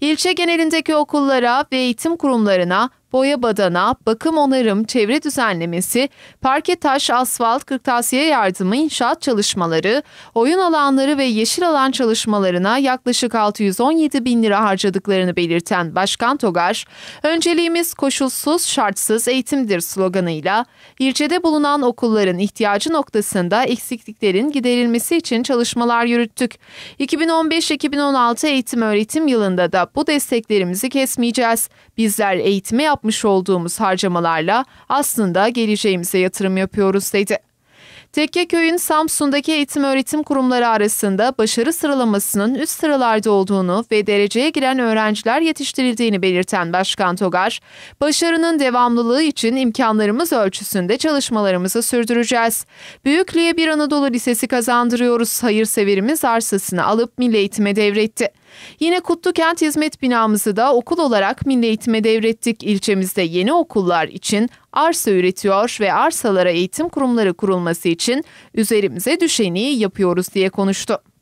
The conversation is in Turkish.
İlçe genelindeki okullara ve eğitim kurumlarına boya badana, bakım onarım, çevre düzenlemesi, parke taş, asfalt, kırtasiye yardımı, inşaat çalışmaları, oyun alanları ve yeşil alan çalışmalarına yaklaşık 617 bin lira harcadıklarını belirten Başkan Togar, önceliğimiz koşulsuz şartsız eğitimdir sloganıyla ilçede bulunan okulların ihtiyacı noktasında eksikliklerin giderilmesi için çalışmalar yürüttük. 2015-2016 eğitim öğretim yılında da bu desteklerimizi kesmeyeceğiz. Bizler eğitimi yapmak yapmış olduğumuz harcamalarla aslında geleceğimize yatırım yapıyoruz dedi. Tekkeköy'ün Samsun'daki eğitim öğretim kurumları arasında başarı sıralamasının üst sıralarda olduğunu ve dereceye giren öğrenciler yetiştirildiğini belirten Başkan Togar, başarının devamlılığı için imkanlarımız ölçüsünde çalışmalarımızı sürdüreceğiz. Büyüklüğe bir Anadolu Lisesi kazandırıyoruz hayırseverimiz arsasını alıp milli eğitime devretti. Yine Kutlu Kent Hizmet binamızı da okul olarak milli eğitime devrettik. İlçemizde yeni okullar için arsa üretiyor ve arsalara eğitim kurumları kurulması için için üzerimize düşeni yapıyoruz diye konuştu.